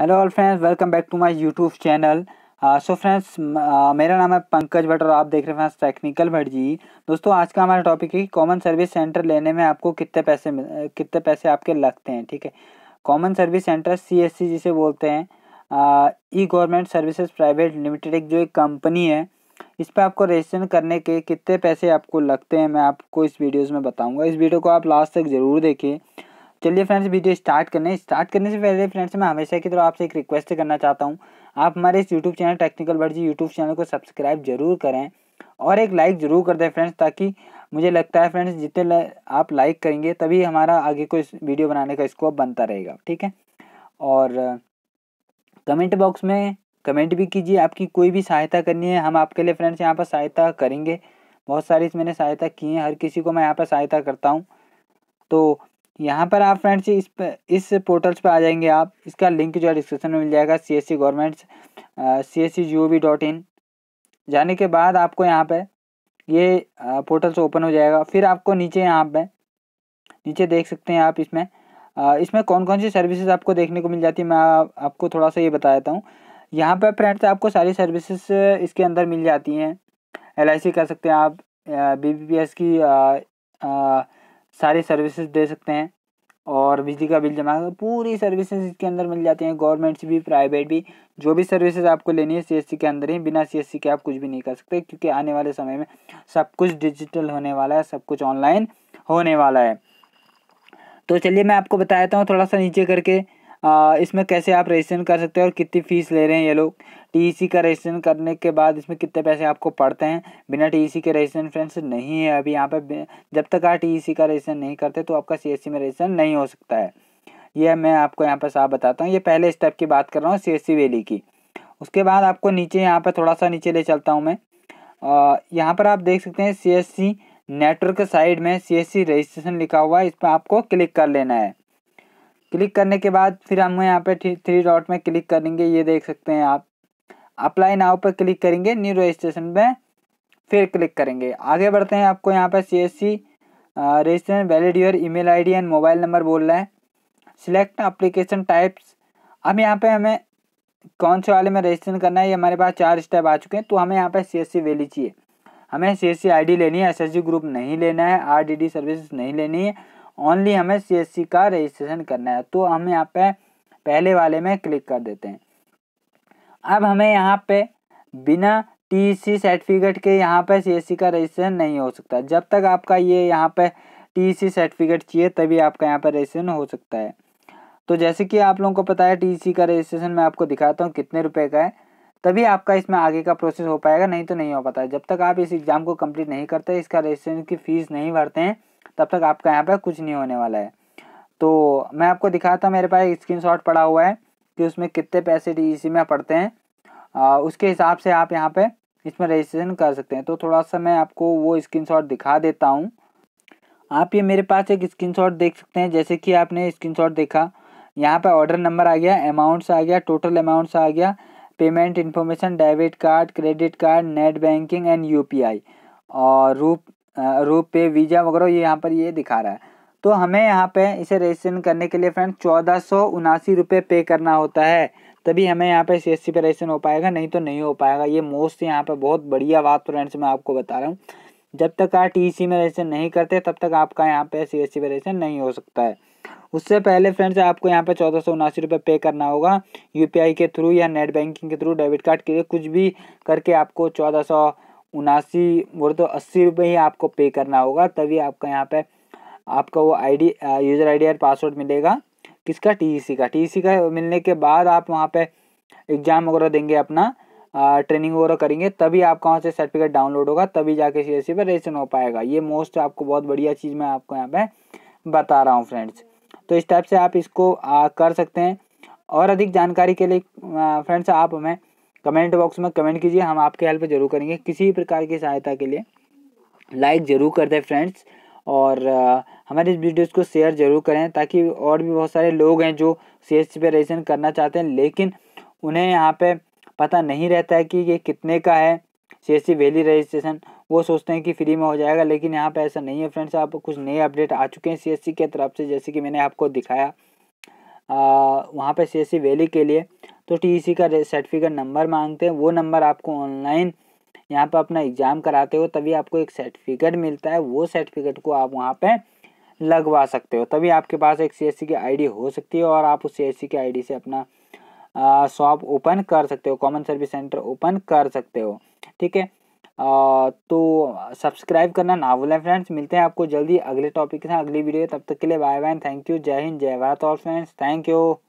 hello all friends welcome back to my YouTube channel so friends मेरा नाम है पंकज भट्ट और आप देख रहे हैं फ्रेंड्स टेक्निकल भट्ट जी दोस्तों आज का हमारा टॉपिक है कि कॉमन सर्विस सेंटर लेने में आपको कितने पैसे कितने पैसे आपके लगते हैं ठीक है कॉमन सर्विस सेंटर सी जिसे बोलते हैं E government services private limited एक जो एक कंपनी है इस पर आपको रजिस्ट्रेशन करने के कितने पैसे आपको लगते हैं मैं आपको इस वीडियोज़ में बताऊँगा इस वीडियो को आप लास्ट तक ज़रूर देखिए चलिए फ्रेंड्स वीडियो स्टार्ट करने स्टार्ट करने से पहले फ्रेंड्स मैं हमेशा की तरह आपसे एक रिक्वेस्ट करना चाहता हूँ आप हमारे इस यूट्यूब चैनल टेक्निकल बर्जी यूट्यूब चैनल को सब्सक्राइब जरूर करें और एक लाइक ज़रूर कर दें फ्रेंड्स ताकि मुझे लगता है फ्रेंड्स जितने आप लाइक करेंगे तभी हमारा आगे को इस वीडियो बनाने का स्कोप बनता रहेगा ठीक है और कमेंट बॉक्स में कमेंट भी कीजिए आपकी कोई भी सहायता करनी है हम आपके लिए फ्रेंड्स यहाँ पर सहायता करेंगे बहुत सारी मैंने सहायता की है हर किसी को मैं यहाँ पर सहायता करता हूँ तो यहाँ पर आप फ्रेंड्स इस पर इस पोर्टल्स पर आ जाएंगे आप इसका लिंक जो है डिस्क्रिप्शन में मिल जाएगा C S C governments C S C G O V dot in जाने के बाद आपको यहाँ पर ये पोर्टल्स ओपन हो जाएगा फिर आपको नीचे यहाँ पर नीचे देख सकते हैं आप इसमें आ, इसमें कौन कौन सी सर्विसेज आपको देखने को मिल जाती है मैं आपको थोड़ा सा ये बता देता हूँ यहाँ पर फ्रेंड्स आपको सारी सर्विसेज इसके अंदर मिल जाती हैं एल कर सकते हैं आप बी की आ, आ, सारी सर्विसेज दे सकते हैं और बिजली का बिल जमा तो पूरी सर्विसेज इसके अंदर मिल जाती हैं गवर्नमेंट भी प्राइवेट भी जो भी सर्विसेज आपको लेनी है सीएससी के अंदर ही बिना सीएससी के आप कुछ भी नहीं कर सकते क्योंकि आने वाले समय में सब कुछ डिजिटल होने वाला है सब कुछ ऑनलाइन होने वाला है तो चलिए मैं आपको बताया हूँ थोड़ा सा नीचे करके इसमें कैसे आप रजिस्ट्रेशन कर सकते हैं और कितनी फ़ीस ले रहे हैं ये लोग टीईसी e का रजिस्ट्रेशन करने के बाद इसमें कितने पैसे आपको पड़ते हैं बिना टीईसी e के रजिस्ट्रेशन फ्रेंड्स नहीं है अभी यहाँ पे जब तक आप टीईसी e का रजिस्ट्रेशन नहीं करते तो आपका सीएससी में रजिस्ट्रेशन नहीं हो सकता है यह मैं आपको यहाँ पर साफ बताता हूँ ये पहले स्टेप की बात कर रहा हूँ सी वैली की उसके बाद आपको नीचे यहाँ पर थोड़ा सा नीचे ले चलता हूँ मैं यहाँ पर आप देख सकते हैं सी नेटवर्क साइड में सी रजिस्ट्रेशन लिखा हुआ है इस पर आपको क्लिक कर लेना है क्लिक करने के बाद फिर हम यहाँ पे थ्री डॉट में क्लिक करेंगे ये देख सकते हैं आप अप्लाई नाव पर क्लिक करेंगे न्यू रजिस्ट्रेशन पे फिर क्लिक करेंगे आगे बढ़ते हैं आपको यहाँ पर C S C registration valid mail email ID and mobile number बोल रहा है सिलेक्ट अप्लीकेशन टाइप्स अब यहाँ पे हमें कौन से वाले में रजिस्ट्रेशन करना है ये हमारे पास चार स्टेप आ चुके हैं तो हमें यहाँ पर सी एस सी वैली चाहिए हमें सी एस सी आई डी लेनी है एस एस जी ग्रुप नहीं लेना है आर डी डी सर्विस नहीं लेनी है ओनली हमें सी का रजिस्ट्रेशन करना है तो हम यहाँ पे पहले वाले में क्लिक कर देते हैं अब हमें यहाँ पे बिना टी सी सर्टिफिकेट के यहाँ पे सी का रजिस्ट्रेशन नहीं हो सकता जब तक आपका ये यहाँ पे टी सी सर्टिफिकेट चाहिए तभी आपका यहाँ पर रजिस्ट्रेशन हो सकता है तो जैसे कि आप लोगों को पता है टी का रजिस्ट्रेशन मैं आपको दिखाता हूँ कितने रुपए का है तभी आपका इसमें आगे का प्रोसेस हो पाएगा नहीं तो नहीं हो पाता जब तक आप इस एग्ज़ाम को कम्प्लीट नहीं करते इसका रजिस्ट्रेशन की फ़ीस नहीं भरते हैं तब तक आपका यहाँ पर कुछ नहीं होने वाला है तो मैं आपको दिखाता मेरे पास स्क्रीन शॉट पड़ा हुआ है कि उसमें कितने पैसे डी में पड़ते हैं आ, उसके हिसाब से आप यहाँ पे इसमें रजिस्ट्रेशन कर सकते हैं तो थोड़ा सा मैं आपको वो शॉट दिखा देता हूँ आप ये मेरे पास एक शॉट देख सकते हैं जैसे कि आपने शॉट देखा यहाँ पर ऑर्डर नंबर आ गया अमाउंट्स आ गया टोटल अमाउंट्स आ गया payment information debit card credit card net banking and UPI और रूप रूप पे वीज़ा वगैरह ये यहाँ पर ये दिखा रहा है तो हमें यहाँ पे इसे रजिस्ट्रेशन करने के लिए फ्रेंड चौदह सौ उनासी रुपये पे करना होता है तभी हमें यहाँ पे सी एस सी पे रजिस्ट्रेशन हो पाएगा नहीं तो नहीं हो पाएगा ये मोस्ट यहाँ पे बहुत बढ़िया बात फ्रेंड्स मैं आपको बता रहा हूँ जब तक आप टी सी में रजिस्ट्रेशन नहीं करते तब तक आपका यहाँ पे सी एस सी पे रजिस्ट्रेशन नहीं हो सकता है उससे पहले फ्रेंड्स आपको यहाँ पे चौदह सौ उनासी रुपये पे करना होगा यूपीआई के थ्रू या नेट बैंकिंग के थ्रू डेबिट कार्ड के लिए कुछ भी करके आपको चौदह सौ उनासी बोले तो अस्सी रुपये ही आपको पे करना होगा तभी आपका यहाँ पे आपका वो आईडी यूज़र आईडी और पासवर्ड मिलेगा किसका टीसी e का टीसी e का मिलने के बाद आप वहाँ पे एग्ज़ाम वगैरह देंगे अपना ट्रेनिंग वगैरह करेंगे तभी आपका वहाँ से सर्टिफिकेट डाउनलोड होगा तभी जाके सी एस पर रजिस्ट्रेशन हो पाएगा ये मोस्ट आपको बहुत बढ़िया चीज़ मैं आपको यहाँ पर बता रहा हूँ फ्रेंड्स तो इस टाइप से आप इसको आ, कर सकते हैं और अधिक जानकारी के लिए फ्रेंड्स आप हमें कमेंट बॉक्स में कमेंट कीजिए हम आपकी हेल्प जरूर करेंगे किसी भी प्रकार की सहायता के लिए लाइक ज़रूर कर दें फ्रेंड्स और हमारे इस वीडियोज़ को शेयर ज़रूर करें ताकि और भी बहुत सारे लोग हैं जो सी एस पे रजिस्ट्रेशन करना चाहते हैं लेकिन उन्हें यहाँ पे पता नहीं रहता है कि ये कितने का है सी एस वैली रजिस्ट्रेशन वो सोचते हैं कि फ्री में हो जाएगा लेकिन यहाँ पे ऐसा नहीं है फ्रेंड्स आप कुछ नए अपडेट आ चुके हैं सी के तरफ से जैसे कि मैंने आपको दिखाया वहाँ पर सी वैली के लिए तो टीईसी e का सर्टिफिकेट नंबर मांगते हैं वो नंबर आपको ऑनलाइन यहाँ पर अपना एग्ज़ाम कराते हो तभी आपको एक सर्टिफिकेट मिलता है वो सर्टिफिकेट को आप वहाँ पर लगवा सकते हो तभी आपके पास एक सी e की आईडी हो सकती है और आप उस सी e की आईडी से अपना शॉप ओपन कर सकते हो कॉमन सर्विस सेंटर ओपन कर सकते हो ठीक है तो सब्सक्राइब करना ना भूलें फ्रेंड्स मिलते हैं आपको जल्दी अगले टॉपिक के साथ अगली वीडियो तब तक के लिए बाय बाय थैंक यू जय हिंद जय भारत और फ्रेंड्स थैंक यू